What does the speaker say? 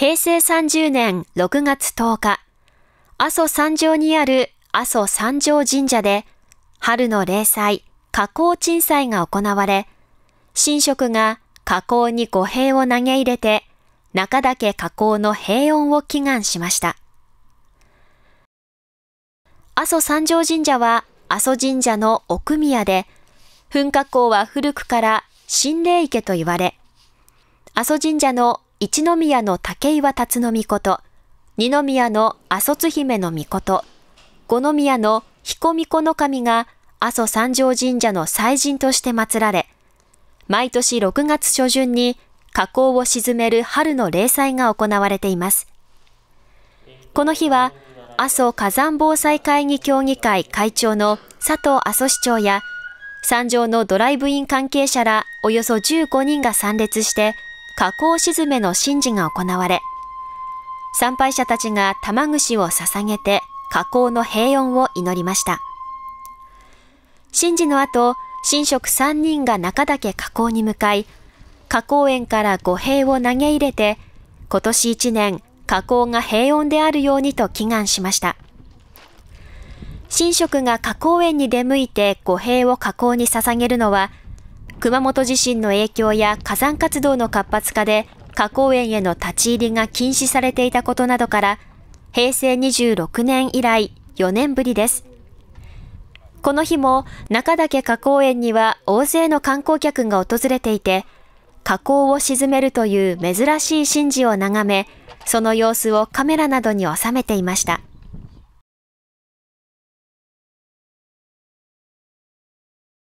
平成30年6月10日、阿蘇山上にある阿蘇山上神社で、春の霊祭、加工鎮祭が行われ、神職が加工に五幣を投げ入れて、中岳加工の平穏を祈願しました。阿蘇山上神社は阿蘇神社の奥宮で、噴火口は古くから神霊池と言われ、阿蘇神社の一宮の竹岩辰の御事、二宮の阿蘇津姫の御事、五宮の彦御子の神が阿蘇三条神社の祭神として祀られ、毎年6月初旬に河口を沈める春の霊祭が行われています。この日は、阿蘇火山防災会議協議会会長の佐藤阿蘇市長や、山上のドライブイン関係者らおよそ15人が参列して、加工沈めの神事が行われ、参拝者たちが玉串を捧げて加工の平穏を祈りました。神事の後、神職3人が中岳加工に向かい、加工園から御幣を投げ入れて、今年1年、加工が平穏であるようにと祈願しました。神職が加工園に出向いて御幣を加工に捧げるのは、熊本地震の影響や火山活動の活発化で、花公園への立ち入りが禁止されていたことなどから、平成26年以来4年ぶりです。この日も中岳花公園には大勢の観光客が訪れていて、火口を沈めるという珍しい神事を眺め、その様子をカメラなどに収めていました。